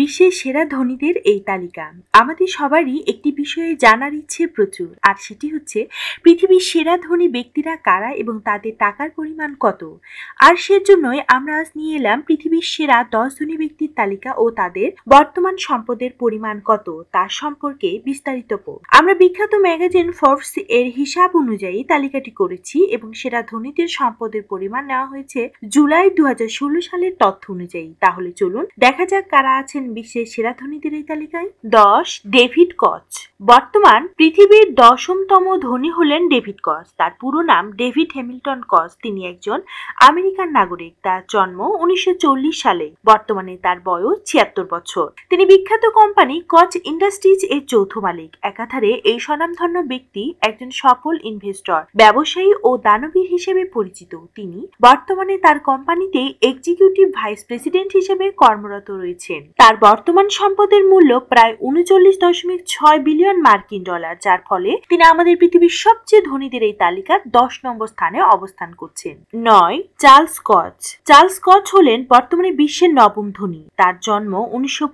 বিশ্বের সেরা ধনীদের এই তালিকা আমাদের সবারই একটি বিষয়ে জানার ইচ্ছে প্রচুর আর সেটি হচ্ছে পৃথিবীর সেরা ধনী ব্যক্তিরা কারা এবং তাদের টাকার পরিমাণ কত আর সেজন্যই আমরা আজ নিয়ে এলাম পৃথিবীর সেরা দশ ধনী ব্যক্তির তালিকা ও তাদের বর্তমান সম্পদের পরিমাণ কত তার সম্পর্কে বিস্তারিত আমরা বিখ্যাত ম্যাগাজিন ফোর্বস এর হিসাব অনুযায়ী তালিকাটি করেছি এবং সেরা ধনীদের সম্পদের পরিমাণ নেওয়া হয়েছে জুলাই দু সালের তথ্য অনুযায়ী তাহলে চলুন দেখা যাক কারা আছেন আছেন বিশ্বের সেরা ধনীদের এই তালিকায় দশ ডেভিড কচ বর্তমান পৃথিবীর দশমতম ধনী হলেন ডেভিড কচ তার পুরো নাম ডেভিড হ্যামিল্টন কচ তিনি একজন আমেরিকান নাগরিক তার জন্ম উনিশশো সালে বর্তমানে তার বয়স ছিয়াত্তর বছর তিনি বিখ্যাত কোম্পানি কচ ইন্ডাস্ট্রিজ এর যৌথ মালিক একাধারে এই স্বনামধন্য ব্যক্তি একজন সফল ইনভেস্টর ব্যবসায়ী ও দানবীর হিসেবে পরিচিত তিনি বর্তমানে তার কোম্পানিতে এক্সিকিউটিভ ভাইস প্রেসিডেন্ট হিসেবে কর্মরত রয়েছেন তার তার বর্তমান সম্পদের মূল্য প্রায় উনচল্লিশ দশমিক ছয় বিলিয়ন মার্কিন ডলার যার ফলে তিনি আমাদের পৃথিবীর সবচেয়ে ধনীদের এই তালিকার দশ নম্বর স্থানে অবস্থান করছেন নয় চার্লস কচ চার্লস কচ হলেন বর্তমানে বিশ্বের নবম ধনী তার জন্ম উনিশশো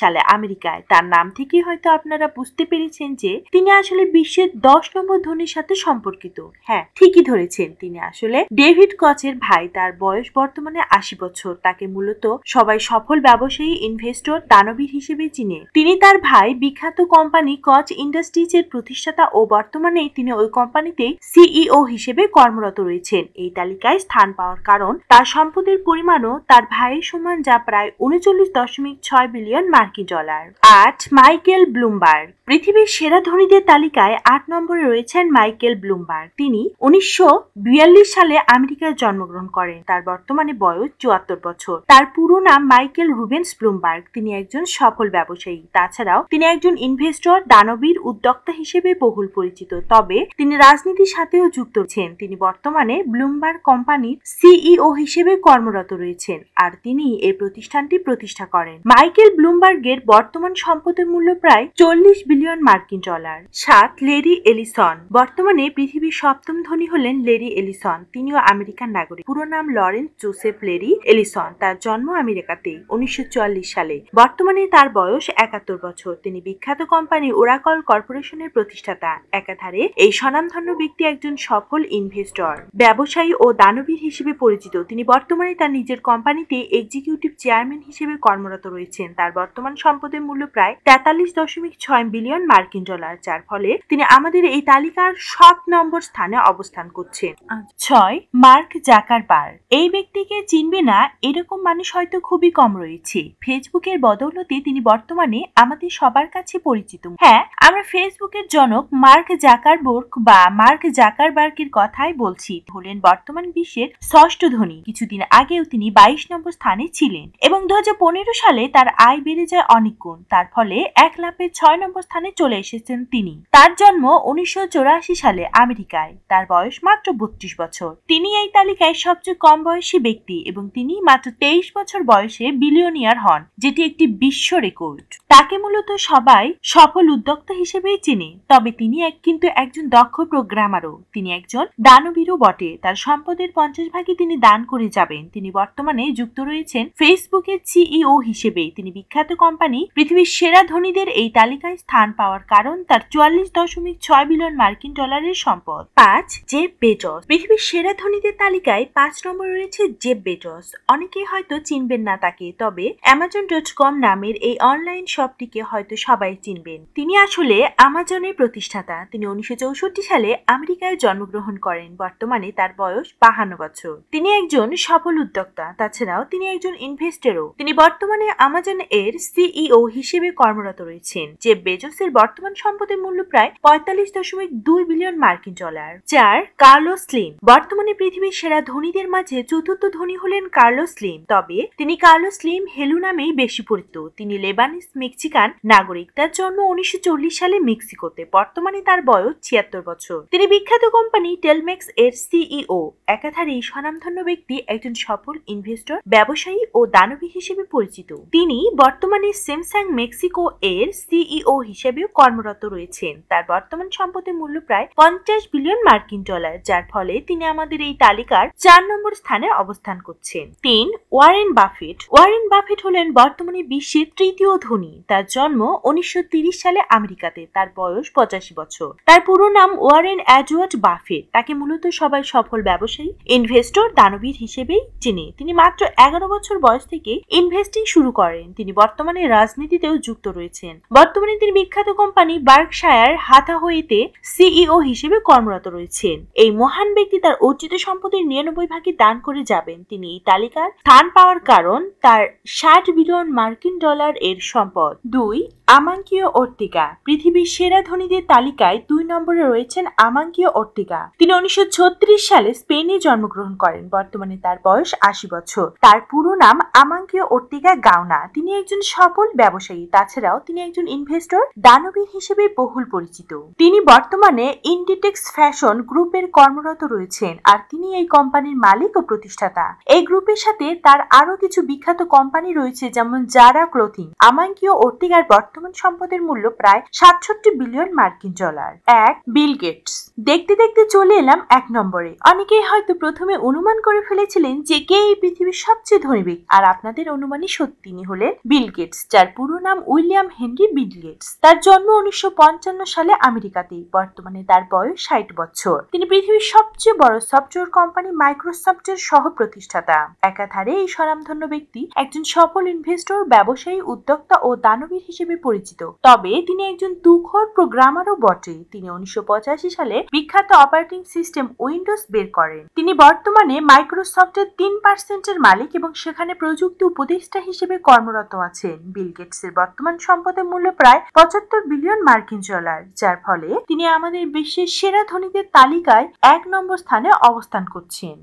সালে আমেরিকায় তার নাম থেকে হয়তো আপনারা বুঝতে পেরেছেন যে তিনি আসলে বিশ্বের দশ নম্বর ধনীর সাথে সম্পর্কিত হ্যাঁ ঠিকই ধরেছেন তিনি আসলে ডেভিড কচের ভাই তার বয়স বর্তমানে আশি বছর তাকে মূলত সবাই সফল ব্যবসায়ী ইনভেস্ট শ্রেষ্ঠ দানবীর হিসেবে চিনে তিনি তার ভাই বিখ্যাত কোম্পানি কচ ইন্ডাস্ট্রিজ এর প্রতিষ্ঠাতা ও বর্তমানে তিনি ওই কোম্পানিতে সিইও e হিসেবে কর্মরত রয়েছেন এই তালিকায় স্থান পাওয়ার কারণ তার সম্পদের পরিমাণও তার ভাইয়ের সমান যা প্রায় উনচল্লিশ দশমিক ছয় বিলিয়ন মার্কিন ডলার আট মাইকেল ব্লুমবার্গ পৃথিবীর সেরা ধনীদের তালিকায় আট নম্বরে রয়েছেন মাইকেল ব্লুমবার্গ তিনি উনিশশো সালে আমেরিকায় জন্মগ্রহণ করেন তার বর্তমানে বয়স চুয়াত্তর বছর তার পুরো নাম মাইকেল রুবেন্স ব্লুমবার্গ তিনি একজন সফল ব্যবসায়ী তাছাড়াও তিনি একজন ইনভেস্টর দানবীর উদ্যোক্তা হিসেবে বহুল পরিচিত তবে তিনি রাজনীতির সাথেও যুক্ত ছিলেন তিনি বর্তমানে ব্লুমবার্গ কোম্পানির সিইও হিসেবে কর্মরত রয়েছেন আর তিনি এই প্রতিষ্ঠানটি প্রতিষ্ঠা করেন মাইকেল ব্লুমবার্গের বর্তমান সম্পদের মূল্য প্রায় চল্লিশ বিলিয়ন মিলিয়ন মার্কিন ডলার সাত লেডি এলিসন বর্তমানে পৃথিবীর সপ্তম ধনী হলেন লেডি এলিসন তিনিও আমেরিকান নাগরিক পুরো নাম লরেন্স জোসেফ লেডি এলিসন তার জন্ম আমেরিকাতেই উনিশশো সালে বর্তমানে তার বয়স একাত্তর বছর তিনি বিখ্যাত কোম্পানি ওরাকল কর্পোরেশনের প্রতিষ্ঠাতা একাধারে এই স্বনামধন্য ব্যক্তি একজন সফল ইনভেস্টর ব্যবসায়ী ও দানবীর হিসেবে পরিচিত তিনি বর্তমানে তার নিজের কোম্পানিতে এক্সিকিউটিভ চেয়ারম্যান হিসেবে কর্মরত রয়েছেন তার বর্তমান সম্পদের মূল্য প্রায় তেতাল্লিশ দশমিক ছয় বিলিয়ন মিলিয়ন মার্কিন ডলার যার ফলে তিনি আমাদের এই তালিকার সাত নম্বর স্থানে অবস্থান করছেন ছয় মার্ক জাকার পার এই ব্যক্তিকে চিনবে না এরকম মানুষ হয়তো খুবই কম রয়েছে ফেসবুকের বদৌলতে তিনি বর্তমানে আমাদের সবার কাছে পরিচিত হ্যাঁ আমরা ফেসবুকের জনক মার্ক জাকারবর্গ বা মার্ক জাকারবার্গের কথাই বলছি হলেন বর্তমান বিশ্বের ষষ্ঠ ধনী কিছুদিন আগেও তিনি বাইশ নম্বর স্থানে ছিলেন এবং দু সালে তার আয় বেড়ে যায় অনেক গুণ তার ফলে এক লাভে ছয় নম্বর স্থানে চলে এসেছেন তিনি তার জন্ম উনিশশো সালে আমেরিকায় তার বয়স মাত্র বত্রিশ বছর তিনি এই তালিকায় সবচেয়ে কম বয়সী ব্যক্তি এবং তিনি মাত্র তেইশ বছর বয়সে বিলিয়নিয়ার হন যেটি একটি বিশ্ব রেকর্ড তাকে মূলত সবাই সফল উদ্যোক্তা হিসেবেই চিনে তবে তিনি এক কিন্তু একজন দক্ষ প্রোগ্রামারও তিনি একজন দানবীরও বটে তার সম্পদের পঞ্চাশ ভাগই তিনি দান করে যাবেন তিনি বর্তমানে যুক্ত রয়েছেন ফেসবুকের সিইও হিসেবে তিনি বিখ্যাত কোম্পানি পৃথিবীর সেরা ধনীদের এই তালিকায় স্থান স্থান পাওয়ার কারণ তার চুয়াল্লিশ দশমিক ছয় বিলিয়ন মার্কিন ডলারের সম্পদ পাঁচ জেব বেজস পৃথিবীর সেরা ধনীদের তালিকায় পাঁচ নম্বর রয়েছে জেব বেজস অনেকেই হয়তো চিনবেন না তাকে তবে অ্যামাজন ডট কম নামের এই অনলাইন শপটিকে হয়তো সবাই চিনবেন তিনি আসলে আমাজনের প্রতিষ্ঠাতা তিনি উনিশশো সালে আমেরিকায় জন্মগ্রহণ করেন বর্তমানে তার বয়স বাহান্ন বছর তিনি একজন সফল উদ্যোক্তা তাছাড়াও তিনি একজন ইনভেস্টরও তিনি বর্তমানে আমাজন এর সিইও হিসেবে কর্মরত রয়েছেন জেব বেজ বেজোসের বর্তমান সম্পদের মূল্য প্রায় পঁয়তাল্লিশ দশমিক দুই বিলিয়ন মার্কিন ডলার চার কার্লো স্লিম বর্তমানে পৃথিবীর সেরা ধনীদের মাঝে চতুর্থ ধনী হলেন কার্লো স্লিম তবে তিনি কার্লো স্লিম হেলু নামেই বেশি পরিচিত তিনি লেবানিস মেক্সিকান নাগরিক তার জন্ম উনিশশো সালে মেক্সিকোতে বর্তমানে তার বয়স ছিয়াত্তর বছর তিনি বিখ্যাত কোম্পানি টেলমেক্স এর সিইও একাধারে স্বনামধন্য ব্যক্তি একজন সফল ইনভেস্টর ব্যবসায়ী ও দানবী হিসেবে পরিচিত তিনি বর্তমানে স্যামসাং মেক্সিকো এর সিইও হিসেবে হিসেবেও কর্মরত রয়েছেন তার বর্তমান সম্পদের মূল্য প্রায় পঞ্চাশ বিলিয়ন মার্কিন ডলার যার ফলে তিনি আমাদের এই তালিকার চার নম্বর স্থানে অবস্থান করছেন তিন ওয়ারেন বাফেট ওয়ারেন বাফেট হলেন বর্তমানে বিশ্বের তৃতীয় ধনী তার জন্ম উনিশশো সালে আমেরিকাতে তার বয়স পঁচাশি বছর তার পুরো নাম ওয়ারেন অ্যাডওয়ার্ড বাফেট তাকে মূলত সবাই সফল ব্যবসায়ী ইনভেস্টর দানবীর হিসেবেই চিনে তিনি মাত্র এগারো বছর বয়স থেকে ইনভেস্টিং শুরু করেন তিনি বর্তমানে রাজনীতিতেও যুক্ত রয়েছেন বর্তমানে তিনি বিখ্যাত কোম্পানি বার্কশায়ার হইতে সিইও হিসেবে কর্মরত রয়েছেন এই মহান ব্যক্তি তার অর্জিত সম্পদের নিরানব্বই ভাগই দান করে যাবেন তিনি এই তালিকার স্থান পাওয়ার কারণ তার ষাট বিলিয়ন মার্কিন ডলার এর সম্পদ দুই আমাঙ্কীয় অর্টিকা পৃথিবীর সেরা ধনীদের তালিকায় দুই নম্বরে রয়েছেন আমাঙ্কীয় অর্টিকা তিনি উনিশশো সালে স্পেনে জন্মগ্রহণ করেন বর্তমানে তার বয়স আশি বছর তার পুরো নাম আমাঙ্কীয় অর্টিকা গাওনা তিনি একজন সফল ব্যবসায়ী তাছাড়াও তিনি একজন ইনভেস্টর দানবীর হিসেবে বহুল পরিচিত তিনি বর্তমানে ইন্ডিটেক্স ফ্যাশন গ্রুপের কর্মরত রয়েছেন আর তিনি এই কোম্পানির মালিক ও প্রতিষ্ঠাতা এই গ্রুপের সাথে তার আরো কিছু বিখ্যাত কোম্পানি রয়েছে যেমন জারা ক্লোথিং আমাঙ্কীয় অর্তিকার বর্তমান সম্পদের মূল্য প্রায় সাতষট্টি বিলিয়ন মার্কিন ডলার এক বিল গেটস দেখতে দেখতে চলে এলাম এক নম্বরে অনেকেই হয়তো প্রথমে অনুমান করে ফেলেছিলেন যে কে এই পৃথিবীর সবচেয়ে ধনী ব্যক্তি আর আপনাদের অনুমানই সত্যি হলেন বিল গেটস যার পুরো নাম উইলিয়াম হেনরি বিল গেটস তার জন্ম উনিশশো সালে আমেরিকাতে বর্তমানে তার বয়স ষাট বছর তিনি পৃথিবীর সবচেয়ে বড় সফটওয়্যার কোম্পানি মাইক্রোসফট এর সহ প্রতিষ্ঠাতা একাধারে এই স্বনামধন্য ব্যক্তি একজন সফল ইনভেস্টর ব্যবসায়ী উদ্যোক্তা ও দানবীর হিসেবে পরিচিত তবে তিনি একজন দুখর প্রোগ্রামারও বটে তিনি উনিশশো সালে বিখ্যাত অপারেটিং সিস্টেম উইন্ডোজ বের করেন তিনি বর্তমানে মাইক্রোসফটের তিন পার্সেন্টের মালিক এবং সেখানে প্রযুক্তি উপদেষ্টা হিসেবে কর্মরত আছেন বিল গেটস এর বর্তমান সম্পদের মূল্য প্রায় পঁচাত্তর পঁচাত্তর বিলিয়ন মার্কিন ডলার যার ফলে তিনি আমাদের বিশ্বের সেরা ধনীদের তালিকায় এক নম্বর স্থানে অবস্থান করছেন